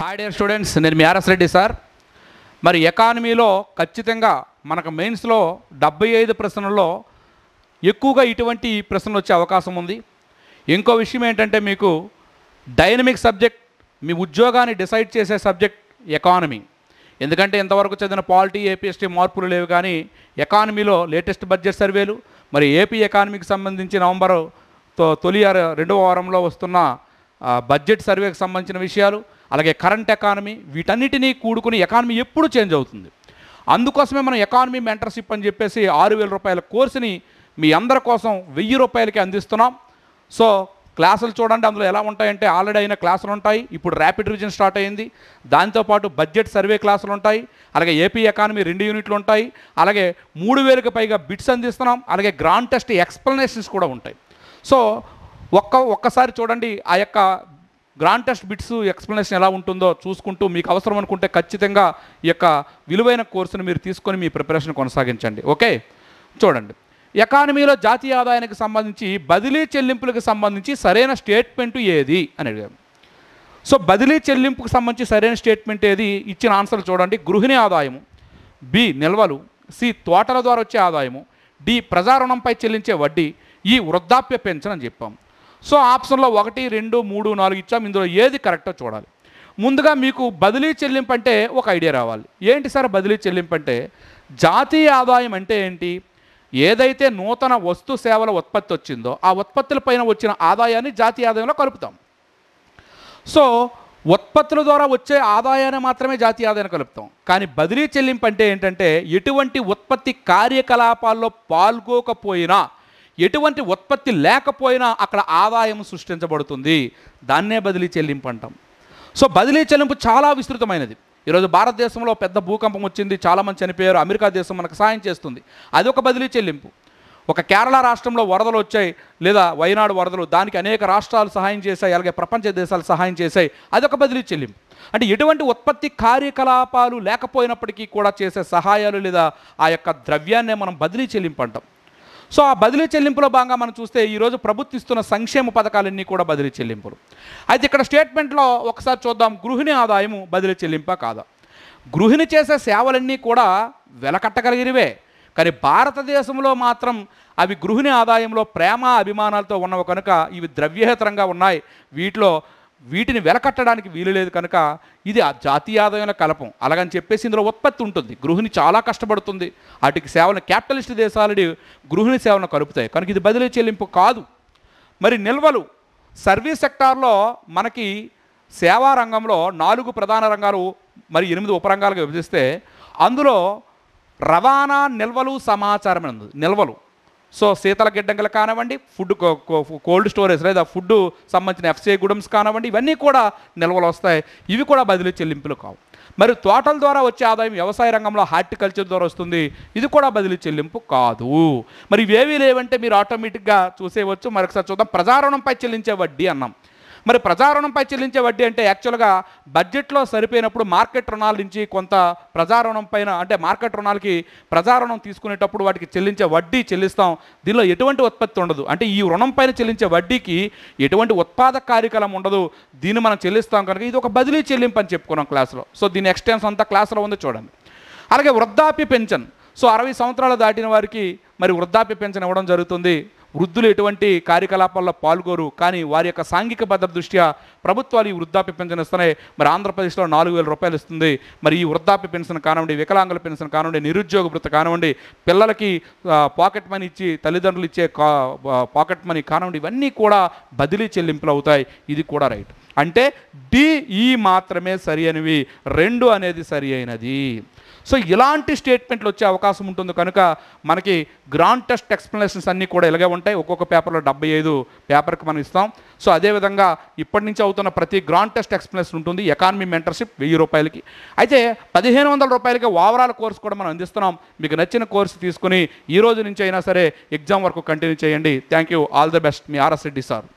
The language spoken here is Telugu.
హాయ్ డియర్ స్టూడెంట్స్ నేను మీ ఆర్ఎస్ రెడ్డి సార్ మరి ఎకానమీలో ఖచ్చితంగా మనకు మెయిన్స్లో డెబ్బై ఐదు ప్రశ్నల్లో ఎక్కువగా ఇటువంటి ప్రశ్నలు వచ్చే అవకాశం ఉంది ఇంకో విషయం ఏంటంటే మీకు డైనమిక్ సబ్జెక్ట్ మీ ఉద్యోగాన్ని డిసైడ్ చేసే సబ్జెక్ట్ ఎకానమీ ఎందుకంటే ఇంతవరకు చదివిన పాలిటీ ఏపీఎస్టీ మార్పులు లేవు కానీ ఎకానమీలో లేటెస్ట్ బడ్జెట్ సర్వేలు మరి ఏపీ ఎకానమీకి సంబంధించి నవంబర్ తొలి రెండవ వారంలో వస్తున్న బడ్జెట్ సర్వేకి సంబంధించిన విషయాలు అలాగే కరెంట్ ఎకానమీ వీటన్నిటినీ కూడుకుని ఎకానమీ ఎప్పుడు చేంజ్ అవుతుంది అందుకోసమే మనం ఎకానమీ మెంటర్షిప్ అని చెప్పేసి ఆరు వేల రూపాయల కోర్సుని మీ అందరి కోసం వెయ్యి రూపాయలకి అందిస్తున్నాం సో క్లాసులు చూడండి అందులో ఎలా ఉంటాయంటే ఆల్రెడీ అయిన క్లాసులు ఉంటాయి ఇప్పుడు ర్యాపిడ్ రివిజన్ స్టార్ట్ అయింది దాంతోపాటు బడ్జెట్ సర్వే క్లాసులు ఉంటాయి అలాగే ఏపీ ఎకానమీ రెండు యూనిట్లు ఉంటాయి అలాగే మూడు వేలకు పైగా బిట్స్ అందిస్తున్నాం అలాగే గ్రాండ్ టెస్ట్ ఎక్స్ప్లెనేషన్స్ కూడా ఉంటాయి సో ఒక్క ఒక్కసారి చూడండి ఆ యొక్క గ్రాండ్ టెస్ట్ బిట్స్ ఎక్స్ప్లెనేషన్ ఎలా ఉంటుందో చూసుకుంటూ మీకు అవసరం అనుకుంటే ఖచ్చితంగా ఈ యొక్క విలువైన కోర్సును మీరు తీసుకొని మీ ప్రిపరేషన్ కొనసాగించండి ఓకే చూడండి ఎకానమీలో జాతీయ ఆదాయానికి సంబంధించి బదిలీ చెల్లింపులకు సంబంధించి సరైన స్టేట్మెంట్ ఏది అని అడిగాము సో బదిలీ చెల్లింపుకు సంబంధించి సరైన స్టేట్మెంట్ ఏది ఇచ్చిన ఆన్సర్లు చూడండి గృహిణి ఆదాయము బి నిల్వలు సి తోటల ద్వారా వచ్చే ఆదాయము డి ప్రజా రుణంపై చెల్లించే వడ్డీ ఈ e, వృద్ధాప్య పెన్షన్ అని చెప్పాము సో ఆప్షన్లో ఒకటి రెండు మూడు నాలుగు ఇచ్చాం ఇందులో ఏది కరెక్టో చూడాలి ముందుగా మీకు బదిలీ చెల్లింపు అంటే ఒక ఐడియా రావాలి ఏంటి సార్ బదిలీ చెల్లింపు అంటే జాతీయ ఆదాయం అంటే ఏంటి ఏదైతే నూతన వస్తు సేవల ఉత్పత్తి వచ్చిందో ఆ ఉత్పత్తుల పైన వచ్చిన ఆదాయాన్ని జాతీయ ఆదాయంలో కలుపుతాం సో ఉత్పత్తుల ద్వారా వచ్చే ఆదాయాన్ని మాత్రమే జాతీయ ఆదాయాన్ని కలుపుతాం కానీ బదిలీ చెల్లింపు అంటే ఏంటంటే ఎటువంటి ఉత్పత్తి కార్యకలాపాల్లో పాల్గొకపోయినా ఎటువంటి ఉత్పత్తి లేకపోయినా అక్కడ ఆదాయం సృష్టించబడుతుంది దాన్నే బదిలీ చెల్లింపు అంటాం సో బదిలీ చెల్లింపు చాలా విస్తృతమైనది ఈరోజు భారతదేశంలో పెద్ద భూకంపం వచ్చింది చాలామంది చనిపోయారు అమెరికా దేశం మనకు సాయం చేస్తుంది అది ఒక బదిలీ చెల్లింపు ఒక కేరళ రాష్ట్రంలో వరదలు వచ్చాయి లేదా వయనాడు వరదలు దానికి అనేక రాష్ట్రాలు సహాయం చేశాయి అలాగే ప్రపంచ దేశాలు సహాయం చేశాయి అదొక బదిలీ చెల్లింపు అంటే ఎటువంటి ఉత్పత్తి కార్యకలాపాలు లేకపోయినప్పటికీ కూడా చేసే సహాయాలు లేదా ఆ యొక్క ద్రవ్యాన్నే మనం బదిలీ చెల్లింపు అంటాం సో ఆ బదిలీ చెల్లింపులో భాగంగా మనం చూస్తే ఈరోజు ప్రభుత్వం ఇస్తున్న సంక్షేమ పథకాలన్నీ కూడా బదిలీ చెల్లింపులు అయితే ఇక్కడ స్టేట్మెంట్లో ఒకసారి చూద్దాం గృహిణి ఆదాయము బదిలీ చెల్లింప కాదా గృహిణి చేసే సేవలన్నీ కూడా వెలకట్టగలిగినవే కానీ భారతదేశంలో మాత్రం అవి గృహిణి ఆదాయంలో ప్రేమ అభిమానాలతో ఉన్నవి కనుక ఇవి ద్రవ్యహేతరంగా ఉన్నాయి వీటిలో వీటిని వెలకట్టడానికి వీలు లేదు కనుక ఇది ఆ జాతీయ ఆదాయంలో కలపం అలాగని చెప్పేసి ఇందులో ఉత్పత్తి ఉంటుంది గృహిణి చాలా కష్టపడుతుంది వాటికి సేవలను క్యాపిటలిస్ట్ దేశాలని గృహిణి సేవలను కలుపుతాయి కనుక ఇది బదిలీ చెల్లింపు కాదు మరి నిల్వలు సర్వీస్ సెక్టార్లో మనకి సేవా రంగంలో నాలుగు ప్రధాన రంగాలు మరి ఎనిమిది ఉపరంగాలుగా విభజిస్తే అందులో రవాణా నిల్వలు సమాచారం నిల్వలు సో శీతల గిడ్డంగులు కానివ్వండి ఫుడ్ కోల్డ్ స్టోరేజ్ లేదా ఫుడ్ సంబంధించిన ఎఫ్సీఐ గుడమ్స్ కానివ్వండి ఇవన్నీ కూడా నిల్వలు వస్తాయి ఇవి కూడా బదిలీ చెల్లింపులు కావు మరి తోటల ద్వారా వచ్చే ఆదాయం వ్యవసాయ రంగంలో హార్టికల్చర్ ద్వారా వస్తుంది ఇది కూడా బదిలీ చెల్లింపు కాదు మరి ఇవేవి లేవంటే మీరు ఆటోమేటిక్గా చూసేయవచ్చు మరొకసారి చూద్దాం ప్రజారుణంపై చెల్లించే వడ్డీ అన్నాం మరి ప్రజారుణంపై చెల్లించే వడ్డీ అంటే యాక్చువల్గా బడ్జెట్లో సరిపోయినప్పుడు మార్కెట్ రుణాల నుంచి కొంత ప్రజారుణం పైన అంటే మార్కెట్ రుణాలకి ప్రజారుణం తీసుకునేటప్పుడు వాటికి చెల్లించే వడ్డీ చెల్లిస్తాం దీనిలో ఎటువంటి ఉత్పత్తి ఉండదు అంటే ఈ రుణం పైన చెల్లించే వడ్డీకి ఎటువంటి ఉత్పాదక కార్యకలం ఉండదు దీన్ని మనం చెల్లిస్తాం కనుక ఇది ఒక బదిలీ చెల్లింపు అని చెప్పుకున్నాం క్లాస్లో సో దీని ఎక్స్టెన్స్ అంతా క్లాస్లో ఉంది చూడండి అలాగే వృద్ధాప్య పెన్షన్ సో అరవై సంవత్సరాలు దాటిన వారికి మరి వృద్ధాప్య పెన్షన్ ఇవ్వడం జరుగుతుంది వృద్ధులు ఎటువంటి కార్యకలాపాల్లో పాల్గొరు కానీ వారి యొక్క సాంఘిక భద్రత దృష్ట్యా ప్రభుత్వాలు ఈ వృద్ధాప్య పెన్షన్ ఇస్తున్నాయి మరి ఆంధ్రప్రదేశ్లో నాలుగు వేల రూపాయలు ఇస్తుంది మరి ఈ వృద్ధాప్య పెన్షన్ కానివ్వండి వికలాంగుల పెన్షన్ కానివ్వండి నిరుద్యోగ వృత్తి కానివ్వండి పిల్లలకి పాకెట్ మనీ ఇచ్చి తల్లిదండ్రులు ఇచ్చే పాకెట్ మనీ కానివ్వండి ఇవన్నీ కూడా బదిలీ చెల్లింపులు అవుతాయి ఇది కూడా రైట్ అంటే డి ఈ మాత్రమే సరి అనేవి రెండు అనేది సరి అయినది సో ఇలాంటి స్టేట్మెంట్లు వచ్చే అవకాశం ఉంటుంది కనుక మనకి గ్రాండ్ టెస్ట్ ఎక్స్ప్లెనేషన్స్ అన్నీ కూడా ఇలాగే ఉంటాయి ఒక్కొక్క పేపర్లో డెబ్బై ఐదు పేపర్కి మనం ఇస్తాం సో అదేవిధంగా ఇప్పటి నుంచి అవుతున్న ప్రతి గ్రాండ్ టెస్ట్ ఎక్స్ప్లెనేషన్ ఉంటుంది ఎకానమీ మెంటర్షిప్ వెయ్యి రూపాయలకి అయితే పదిహేను వందల రూపాయలకి ఓవరాల్ కోర్సు కూడా మనం అందిస్తున్నాం మీకు నచ్చిన కోర్సు తీసుకుని ఈ రోజు నుంచి అయినా సరే ఎగ్జామ్ వరకు కంటిన్యూ చేయండి thank you all the best మీ ఆర్ఎస్ రెడ్డి సార్